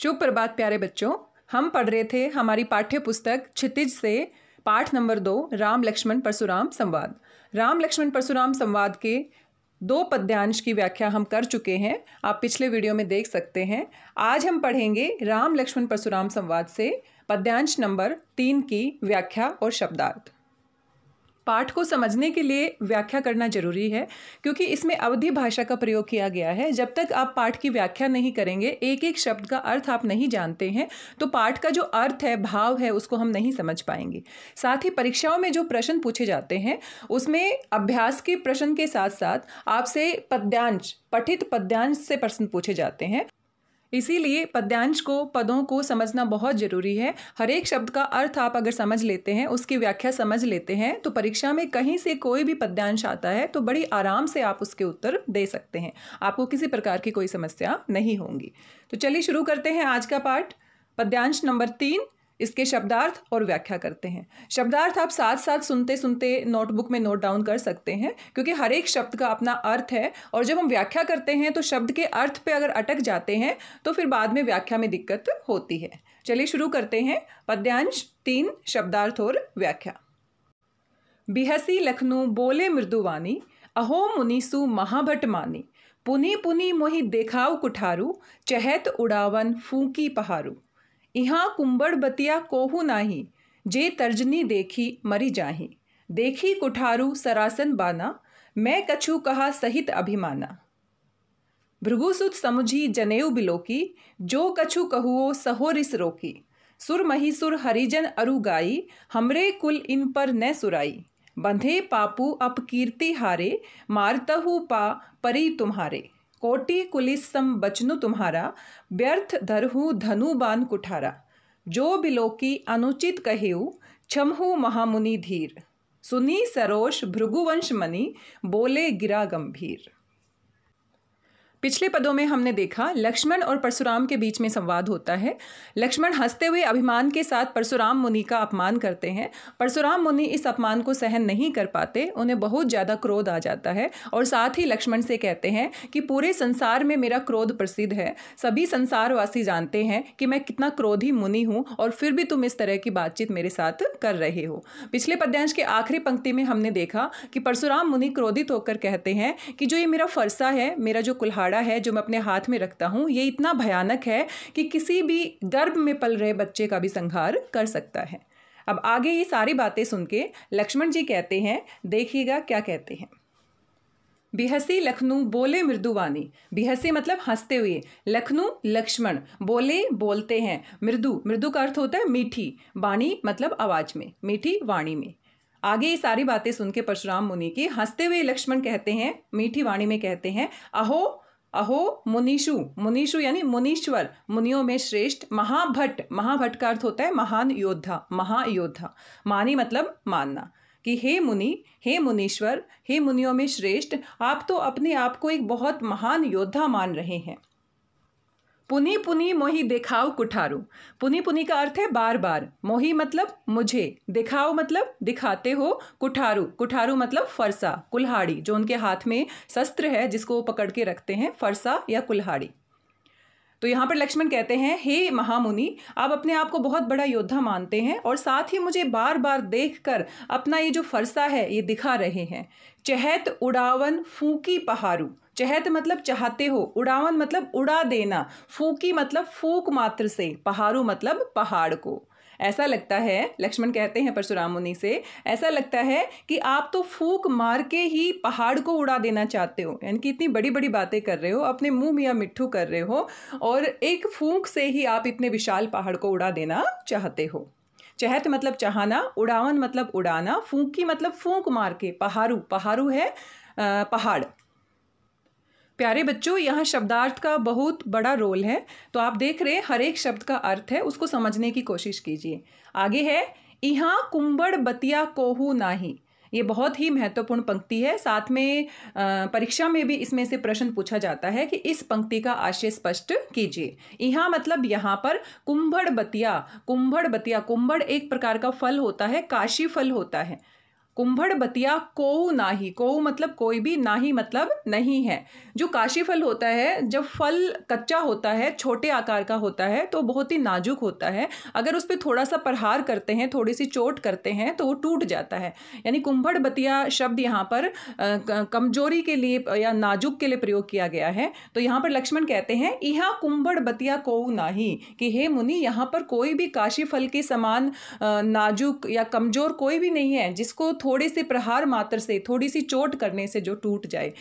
शुभ प्रभात प्यारे बच्चों हम पढ़ रहे थे हमारी पाठ्य पुस्तक क्षितिज से पाठ नंबर दो राम लक्ष्मण परशुराम संवाद राम लक्ष्मण परशुराम संवाद के दो पद्यांश की व्याख्या हम कर चुके हैं आप पिछले वीडियो में देख सकते हैं आज हम पढ़ेंगे राम लक्ष्मण परशुराम संवाद से पद्यांश नंबर तीन की व्याख्या और शब्दार्थ पाठ को समझने के लिए व्याख्या करना जरूरी है क्योंकि इसमें अवधि भाषा का प्रयोग किया गया है जब तक आप पाठ की व्याख्या नहीं करेंगे एक एक शब्द का अर्थ आप नहीं जानते हैं तो पाठ का जो अर्थ है भाव है उसको हम नहीं समझ पाएंगे साथ ही परीक्षाओं में जो प्रश्न पूछे जाते हैं उसमें अभ्यास के प्रश्न के साथ साथ आपसे पद्यांश पठित पद्यांश से प्रश्न पूछे जाते हैं इसीलिए पद्यांश को पदों को समझना बहुत ज़रूरी है हर एक शब्द का अर्थ आप अगर समझ लेते हैं उसकी व्याख्या समझ लेते हैं तो परीक्षा में कहीं से कोई भी पद्यांश आता है तो बड़ी आराम से आप उसके उत्तर दे सकते हैं आपको किसी प्रकार की कोई समस्या नहीं होगी तो चलिए शुरू करते हैं आज का पाठ पद्यांश नंबर तीन इसके शब्दार्थ और व्याख्या करते हैं शब्दार्थ आप साथ साथ सुनते सुनते नोटबुक में नोट डाउन कर सकते हैं क्योंकि हर एक शब्द का अपना अर्थ है और जब हम व्याख्या करते हैं तो शब्द के अर्थ पे अगर अटक जाते हैं तो फिर बाद में व्याख्या में दिक्कत होती है चलिए शुरू करते हैं पद्यांश तीन शब्दार्थ और व्याख्या बिहसी लखनऊ बोले मृदुवानी अहो मुनिसु महाभट मानी पुनी पुनी मोहि देखाव कुठारू चहत उड़ावन फूकी पहारू इहाँ कुंबड़ बतिया कोहू नाही जे तर्जनी देखी मरी जाही देखी कुठारू सरासन बाना मैं कछु कहा सहित अभिमाना भृगुसुत समुझी जनेऊ बिलोकी जो कछु कहुओ सहोरिस रोकी सुर महिसुर हरिजन अरु गाई हमरे कुल इन पर न सुराई बंधे पापू अप कीर्ति हारे मारतहु पा परी तुम्हारे कोटि कुलिसम बचनु तुम्हारा व्यर्थ धरहु धनु बान कुठारा जो बिलोकी अनुचित कहेऊ छमहु महामुनि धीर सुनी सरोष भृगुवंश मनी बोले गिरा गंभीर पिछले पदों में हमने देखा लक्ष्मण और परशुराम के बीच में संवाद होता है लक्ष्मण हंसते हुए अभिमान के साथ परशुराम मुनि का अपमान करते हैं परशुराम मुनि इस अपमान को सहन नहीं कर पाते उन्हें बहुत ज़्यादा क्रोध आ जाता है और साथ ही लक्ष्मण से कहते हैं कि पूरे संसार में मेरा क्रोध प्रसिद्ध है सभी संसारवासी जानते हैं कि मैं कितना क्रोधी मुनि हूँ और फिर भी तुम इस तरह की बातचीत मेरे साथ कर रहे हो पिछले पद्यांश के आखिरी पंक्ति में हमने देखा कि परशुराम मुनि क्रोधित होकर कहते हैं कि जो ये मेरा फरसा है मेरा जो कुल्हाड़ कबाड़ा है जो मैं अपने हाथ में रखता हूँ ये इतना भयानक है कि किसी भी गर्भ में पल रहे बच्चे का भी संहार कर सकता है अब आगे ये सारी बातें सुन के लक्ष्मण जी कहते हैं देखिएगा क्या कहते हैं बिहसी लखनऊ बोले मृदुवानी बिहसी मतलब हंसते हुए लखनऊ लक्ष्मण बोले बोलते हैं मृदु मृदु का अर्थ होता है मीठी वाणी मतलब आवाज़ में मीठी वाणी में आगे ये सारी बातें सुन के परशुराम मुनि की हंसते हुए लक्ष्मण कहते हैं मीठी वाणी में कहते हैं अहो अहो मुनीषु मुनीषु यानी मुनीश्वर मुनियों में श्रेष्ठ महाभट्ट महाभट्ट का अर्थ होता है महान योद्धा महायोद्धा मानी मतलब मानना कि हे मुनि हे मुनीश्वर हे मुनियों में श्रेष्ठ आप तो अपने आप को एक बहुत महान योद्धा मान रहे हैं पुनी पुनी मोही दिखाओ कुठारू पुनी पुनी का अर्थ है बार बार मोही मतलब मुझे दिखाओ मतलब दिखाते हो कुठारू कुठारू मतलब फरसा कुल्हाड़ी जो उनके हाथ में शस्त्र है जिसको वो पकड़ के रखते हैं फरसा या कुल्हाड़ी तो यहाँ पर लक्ष्मण कहते हैं हे महामुनि आप अपने आप को बहुत बड़ा योद्धा मानते हैं और साथ ही मुझे बार बार देख कर अपना ये जो फरसा है ये दिखा रहे हैं चहत उड़ावन फूकी पहारू चहत मतलब चाहते हो उड़ावन मतलब उड़ा देना फूकी मतलब फूक मात्र से पहाड़ू मतलब पहाड़ को ऐसा लगता है लक्ष्मण कहते हैं परशुराम मुनि से ऐसा लगता है कि आप तो फूक मार के ही पहाड़ को उड़ा देना चाहते हो यानी कि इतनी बड़ी बड़ी बातें कर रहे हो अपने मुंह मियाँ मिट्ठू कर रहे हो और एक फूंक से ही आप इतने विशाल पहाड़ को उड़ा देना चाहते हो चहत मतलब चाहना उड़ावन मतलब उड़ाना फूंकी मतलब फूंक मार के पहाड़ू पहाड़ू है पहाड़ प्यारे बच्चों यहाँ शब्दार्थ का बहुत बड़ा रोल है तो आप देख रहे हैं हर एक शब्द का अर्थ है उसको समझने की कोशिश कीजिए आगे है यहाँ कुंबड़ बतिया कोहू नाही ये बहुत ही महत्वपूर्ण पंक्ति है साथ में परीक्षा में भी इसमें से प्रश्न पूछा जाता है कि इस पंक्ति का आशय स्पष्ट कीजिए यहाँ मतलब यहाँ पर कुंभड़ बतिया कुंभड़ बतिया कुंभड़ एक प्रकार का फल होता है काशी फल होता है कुंभड़ बतिया कोऊ नाही कोऊ मतलब कोई भी नाही मतलब नहीं है जो काशी फल होता है जब फल कच्चा होता है छोटे आकार का होता है तो बहुत ही नाजुक होता है अगर उस पर थोड़ा सा प्रहार करते हैं थोड़ी सी चोट करते हैं तो वो टूट जाता है यानी कुंभड़ बतिया शब्द यहाँ पर कमजोरी के लिए या नाजुक के लिए प्रयोग किया गया है तो यहाँ पर लक्ष्मण कहते हैं यह कुंभड़ बतिया कोऊ नाही कि हे मुनि यहाँ पर कोई भी काशी फल के समान नाजुक या कमजोर कोई भी नहीं है जिसको थोड़े से प्रहार मात्र से थोड़ी सी चोट करने से जो टूट जाए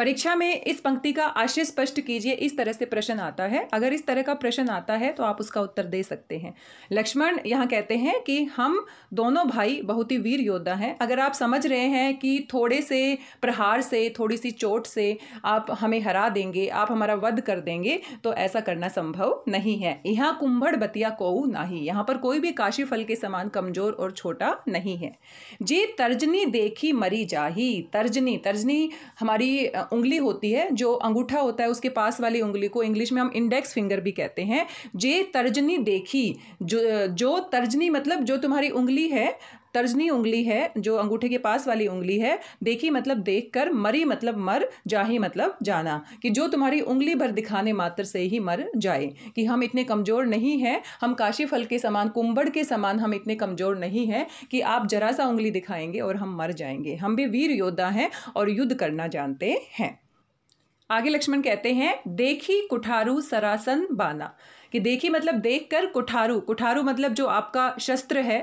परीक्षा में इस पंक्ति का आशय स्पष्ट कीजिए इस तरह से प्रश्न आता है अगर इस तरह का प्रश्न आता है तो आप उसका उत्तर दे सकते हैं लक्ष्मण यहाँ कहते हैं कि हम दोनों भाई बहुत ही वीर योद्धा हैं अगर आप समझ रहे हैं कि थोड़े से प्रहार से थोड़ी सी चोट से आप हमें हरा देंगे आप हमारा वध कर देंगे तो ऐसा करना संभव नहीं है यहाँ कुंभड़ बतिया कोऊ नाही यहाँ पर कोई भी काशी फल के समान कमजोर और छोटा नहीं है जी तर्जनी देखी मरी जाही तर्जनी तर्जनी हमारी उंगली होती है जो अंगूठा होता है उसके पास वाली उंगली को इंग्लिश में हम इंडेक्स फिंगर भी कहते हैं जे तर्जनी देखी जो जो तर्जनी मतलब जो तुम्हारी उंगली है तर्जनी उंगली है जो अंगूठे के पास वाली उंगली है देखी मतलब देख कर मरी मतलब मर जाही मतलब जाना कि जो तुम्हारी उंगली भर दिखाने मात्र से ही मर जाए कि हम इतने कमज़ोर नहीं हैं हम काशी फल के समान कुंबड़ के समान हम इतने कमज़ोर नहीं हैं कि आप जरा सा उंगली दिखाएंगे और हम मर जाएंगे हम भी वीर योद्धा हैं और युद्ध करना जानते हैं आगे लक्ष्मण कहते हैं देखी कुठारू सरासन बाना कि देखी मतलब देख कर कुठारू कुठारू मतलब जो आपका शस्त्र है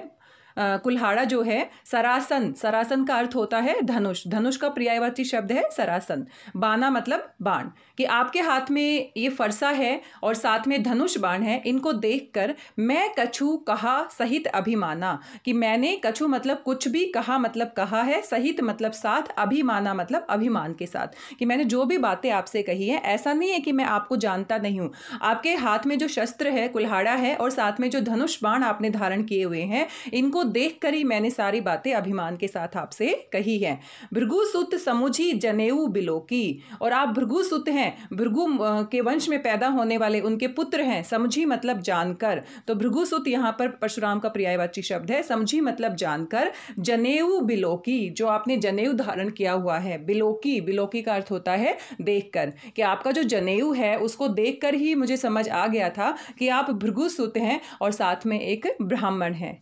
कुल्हाड़ा जो है सरासन सरासन का अर्थ होता है धनुष धनुष का पर्यायवाची शब्द है सरासन बाना मतलब बाण कि आपके हाथ में ये फरसा है और साथ में धनुष बाण है इनको देखकर मैं कछु कहा सहित अभिमाना कि मैंने कछु मतलब कुछ भी कहा मतलब कहा है सहित मतलब साथ अभिमाना मतलब अभिमान के साथ कि मैंने जो भी बातें आपसे कही है ऐसा नहीं है कि मैं आपको जानता नहीं हूँ आपके हाथ में जो शस्त्र है कुल्हाड़ा है और साथ में जो धनुष बाण आपने धारण किए हुए हैं इनको देख ही मैंने सारी बातें अभिमान के साथ आपसे कही है भृगुसुत समुझी जनेऊ बिलोकी और आप भृगुसुत हैं हैं भृगु के वंश में पैदा होने वाले उनके पुत्र हैं समझी मतलब जानकर तो भृगुसुत यहाँ पर परशुराम का पर्यायवाची शब्द है समझी मतलब जानकर जनेऊ बिलोकी जो आपने जनेऊ धारण किया हुआ है बिलोकी बिलोकी का अर्थ होता है देखकर कि आपका जो जनेऊ है उसको देखकर ही मुझे समझ आ गया था कि आप भृगुसुत हैं और साथ में एक ब्राह्मण हैं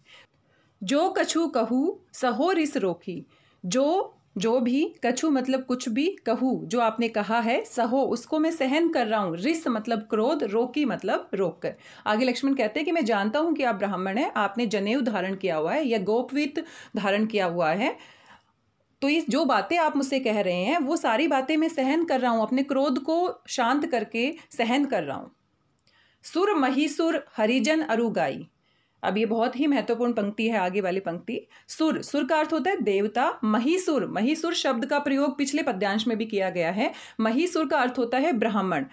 जो कछु कहूँ सहो रिस रोकी जो जो भी कछु मतलब कुछ भी कहूँ जो आपने कहा है सहो उसको मैं सहन कर रहा हूँ रिस मतलब क्रोध रोकी मतलब रोक कर आगे लक्ष्मण कहते हैं कि मैं जानता हूँ कि आप ब्राह्मण हैं आपने जनेऊ धारण किया हुआ है या गोपवित धारण किया हुआ है तो ये जो बातें आप मुझसे कह रहे हैं वो सारी बातें मैं सहन कर रहा हूँ अपने क्रोध को शांत करके सहन कर रहा हूँ सुर महीसुर हरिजन अरुगाई अब ये बहुत ही महत्वपूर्ण पंक्ति है आगे वाली पंक्ति सुर सुर का अर्थ होता है देवता महीसुर महीसुर शब्द का प्रयोग पिछले पद्यांश में भी किया गया है महीसुर का अर्थ होता है ब्राह्मण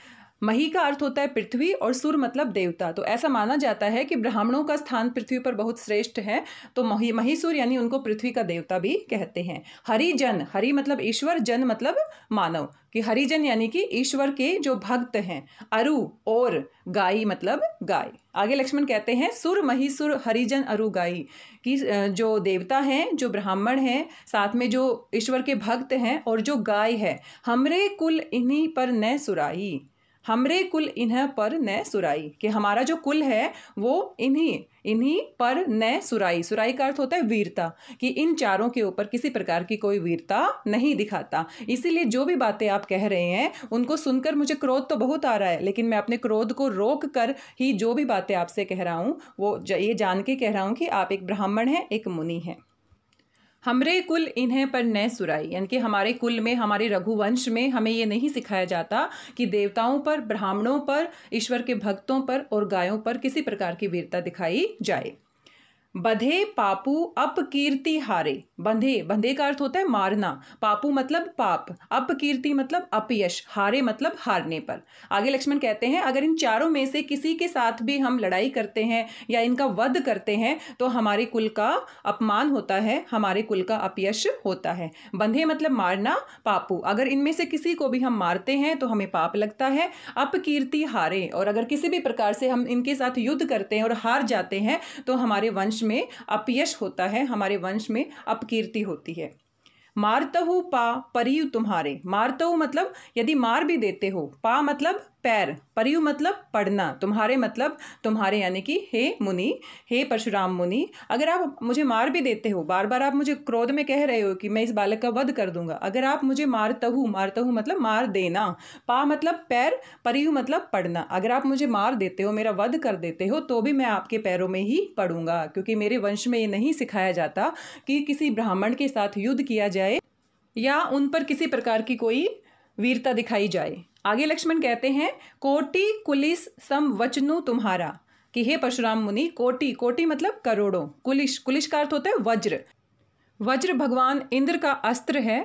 मही का अर्थ होता है पृथ्वी और सुर मतलब देवता तो ऐसा माना जाता है कि ब्राह्मणों का स्थान पृथ्वी पर बहुत श्रेष्ठ है तो मही महीसुर यानी उनको पृथ्वी का देवता भी कहते हैं हरिजन हरि मतलब ईश्वर जन मतलब मानव कि हरिजन यानी कि ईश्वर के जो भक्त हैं अरु और गाई मतलब गाय आगे लक्ष्मण कहते हैं सुर सुर हरिजन अरु गाई कि जो देवता हैं जो ब्राह्मण हैं साथ में जो ईश्वर के भक्त हैं और जो गाय है हमरे कुल इन्हीं पर न सुराई हमरे कुल इन्हें पर न सुराई कि हमारा जो कुल है वो इन्हीं इन्हीं पर न सुराई सुराई का अर्थ होता है वीरता कि इन चारों के ऊपर किसी प्रकार की कोई वीरता नहीं दिखाता इसीलिए जो भी बातें आप कह रहे हैं उनको सुनकर मुझे क्रोध तो बहुत आ रहा है लेकिन मैं अपने क्रोध को रोक कर ही जो भी बातें आपसे कह रहा हूँ वो ये जान के कह रहा हूँ कि आप एक ब्राह्मण हैं एक मुनि हैं हमरे कुल इन्हें पर न सुराई यानी कि हमारे कुल में हमारे रघुवंश में हमें ये नहीं सिखाया जाता कि देवताओं पर ब्राह्मणों पर ईश्वर के भक्तों पर और गायों पर किसी प्रकार की वीरता दिखाई जाए बधे पापू अपकीर्ति हारे बंधे बंधे का अर्थ होता है मारना पापू मतलब पाप अपकीर्ति मतलब अपयश हारे मतलब हारने पर आगे लक्ष्मण कहते हैं अगर इन चारों में से किसी के साथ भी हम लड़ाई करते हैं या इनका वध करते हैं तो हमारे कुल का अपमान होता है हमारे कुल का अपयश होता है बंधे मतलब मारना पापू अगर इनमें से किसी को भी हम मारते हैं तो हमें पाप लगता है अपकीर्ति हारे और अगर किसी भी प्रकार से हम इनके साथ युद्ध करते हैं और हार जाते हैं तो हमारे वंश में अपयश होता है हमारे वंश में अपकीर्ति होती है मारतहु पा परियु तुम्हारे मारतहु मतलब यदि मार भी देते हो पा मतलब पैर परयु मतलब पढ़ना तुम्हारे मतलब तुम्हारे यानी कि हे मुनि हे परशुराम मुनि अगर आप मुझे मार भी देते हो बार बार आप मुझे क्रोध में कह रहे हो कि मैं इस बालक का वध कर दूंगा अगर आप मुझे मारता हूँ मारता हूँ मतलब मार देना पा मतलब पैर परियु मतलब पढ़ना अगर आप मुझे मार देते हो मेरा वध कर देते हो तो भी मैं आपके पैरों में ही पढ़ूंगा क्योंकि मेरे वंश में ये नहीं सिखाया जाता कि किसी ब्राह्मण के साथ युद्ध किया जाए या उन पर किसी प्रकार की कोई वीरता दिखाई जाए आगे लक्ष्मण कहते हैं कोटि कुलिस सम वचनु तुम्हारा कि हे परशुराम मुनि कोटि कोटि मतलब करोड़ों कुलिश कुलिश का अर्थ होता है वज्र वज्र भगवान इंद्र का अस्त्र है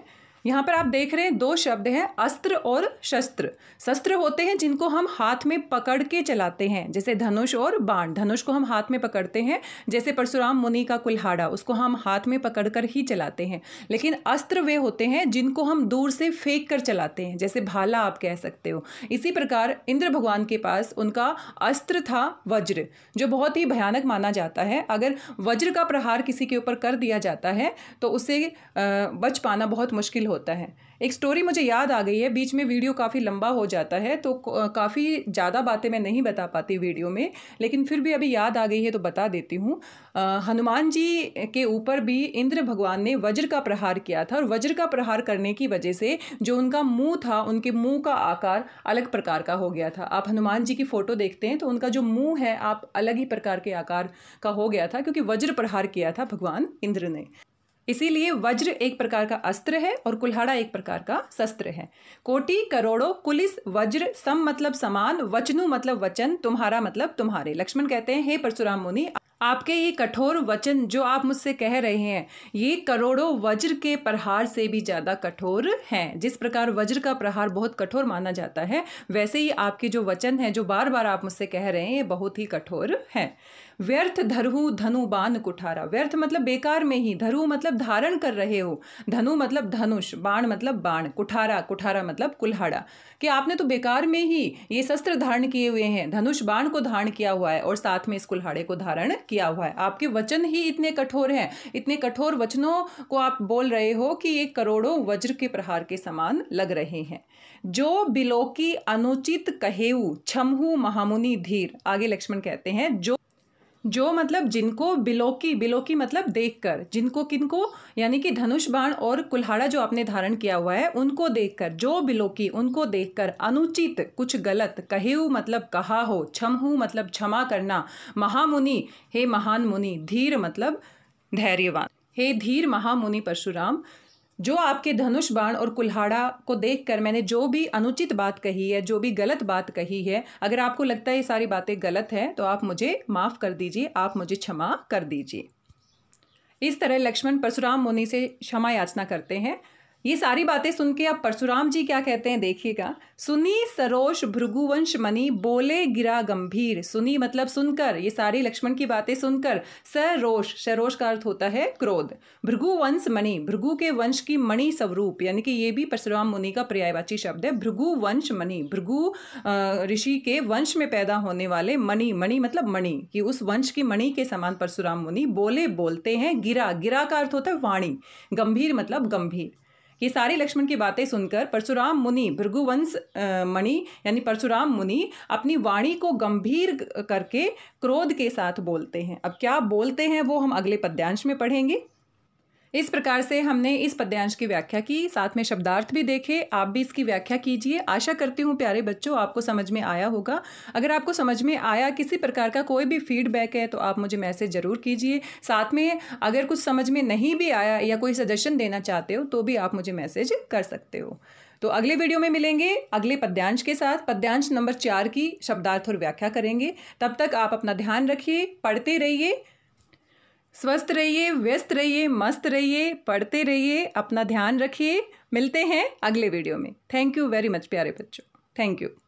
यहाँ पर आप देख रहे हैं दो शब्द हैं अस्त्र और शस्त्र शस्त्र होते हैं जिनको हम हाथ में पकड़ के चलाते हैं जैसे धनुष और बाण धनुष को हम हाथ में पकड़ते हैं जैसे परशुराम मुनि का कुल्हाड़ा उसको हम हाथ में पकड़ कर ही चलाते हैं लेकिन अस्त्र वे होते हैं जिनको हम दूर से फेंक कर चलाते हैं जैसे भाला आप कह सकते हो इसी प्रकार इंद्र भगवान के पास उनका अस्त्र था वज्र जो बहुत ही भयानक माना जाता है अगर वज्र का प्रहार किसी के ऊपर कर दिया जाता है तो उसे बच पाना बहुत मुश्किल होता होता है एक स्टोरी मुझे याद आ गई है बीच में वीडियो काफ़ी लंबा हो जाता है तो काफ़ी ज़्यादा बातें मैं नहीं बता पाती वीडियो में लेकिन फिर भी अभी याद आ गई है तो बता देती हूँ हनुमान जी के ऊपर भी इंद्र भगवान ने वज्र का प्रहार किया था और वज्र का प्रहार करने की वजह से जो उनका मुंह था उनके मुंह का आकार अलग प्रकार का हो गया था आप हनुमान जी की फ़ोटो देखते हैं तो उनका जो मुँह है आप अलग ही प्रकार के आकार का हो गया था क्योंकि वज्र प्रहार किया था भगवान इंद्र ने इसीलिए वज्र एक प्रकार का अस्त्र है और कुल्हाड़ा एक प्रकार का शस्त्र है कोटि करोड़ों कुलिस वज्र सम मतलब समान वचनु मतलब वचन तुम्हारा मतलब तुम्हारे लक्ष्मण कहते हैं हे परशुराम मुनि आपके ये कठोर वचन जो आप मुझसे कह रहे हैं ये करोड़ों वज्र के प्रहार से भी ज़्यादा कठोर हैं जिस प्रकार वज्र का प्रहार बहुत कठोर माना जाता है वैसे ही आपके जो वचन हैं जो बार बार आप मुझसे कह रहे हैं ये बहुत ही कठोर हैं व्यर्थ धरहु धनु बाण कुठारा व्यर्थ मतलब बेकार में ही धरु मतलब धारण कर रहे हो धनु मतलब धनुष बाण मतलब बाण कुठारा कुठारा मतलब कुल्हाड़ा कि आपने तो बेकार में ही ये शस्त्र धारण किए हुए हैं धनुष बाण को धारण किया हुआ है और साथ में इस कुल्हाड़े को धारण किया हुआ है आपके वचन ही इतने कठोर हैं इतने कठोर वचनों को आप बोल रहे हो कि ये करोड़ों वज्र के प्रहार के समान लग रहे हैं जो बिलोकी अनुचित कहेऊ छमहू महामुनि धीर आगे लक्ष्मण कहते हैं जो जो मतलब जिनको बिलोकी बिलोकी मतलब देखकर जिनको किनको यानी कि धनुष बाण और कुल्हाड़ा जो आपने धारण किया हुआ है उनको देखकर जो बिलोकी उनको देखकर अनुचित कुछ गलत कहेऊ मतलब कहा हो क्षमहु मतलब क्षमा करना महामुनि हे महान मुनि धीर मतलब धैर्यवान हे धीर महामुनि परशुराम जो आपके धनुष बाण और कुल्हाड़ा को देखकर मैंने जो भी अनुचित बात कही है जो भी गलत बात कही है अगर आपको लगता है ये सारी बातें गलत है तो आप मुझे माफ़ कर दीजिए आप मुझे क्षमा कर दीजिए इस तरह लक्ष्मण परशुराम मुनि से क्षमा याचना करते हैं ये सारी बातें सुन के अब परशुराम जी क्या कहते हैं देखिएगा सुनी सरोश भृगुवंश मणि बोले गिरा गंभीर सुनी मतलब सुनकर ये सारी लक्ष्मण की बातें सुनकर सरोश सरोश का अर्थ होता है क्रोध भृगुवंश मणि भृगु के वंश की मणि स्वरूप यानी कि ये भी परशुराम मुनि का पर्यायवाची शब्द है भृगु वंश मणि भृगु ऋषि के वंश में पैदा होने वाले मणि मणि मतलब मणि कि उस वंश की मणि के समान परशुराम मुनि बोले बोलते हैं गिरा गिरा का अर्थ होता है वाणी गंभीर मतलब गंभीर ये सारी लक्ष्मण की बातें सुनकर परशुराम मुनि भृगुवंश मणि यानी परशुराम मुनि अपनी वाणी को गंभीर करके क्रोध के साथ बोलते हैं अब क्या बोलते हैं वो हम अगले पद्यांश में पढ़ेंगे इस प्रकार से हमने इस पद्यांश की व्याख्या की साथ में शब्दार्थ भी देखे आप भी इसकी व्याख्या कीजिए आशा करती हूँ प्यारे बच्चों आपको समझ में आया होगा अगर आपको समझ में आया किसी प्रकार का कोई भी फीडबैक है तो आप मुझे मैसेज ज़रूर कीजिए साथ में अगर कुछ समझ में नहीं भी आया या कोई सजेशन देना चाहते हो तो भी आप मुझे मैसेज कर सकते हो तो अगले वीडियो में मिलेंगे अगले पद्यांश के साथ पद्यांश नंबर चार की शब्दार्थ और व्याख्या करेंगे तब तक आप अपना ध्यान रखिए पढ़ते रहिए स्वस्थ रहिए व्यस्त रहिए मस्त रहिए पढ़ते रहिए अपना ध्यान रखिए मिलते हैं अगले वीडियो में थैंक यू वेरी मच प्यारे बच्चों थैंक यू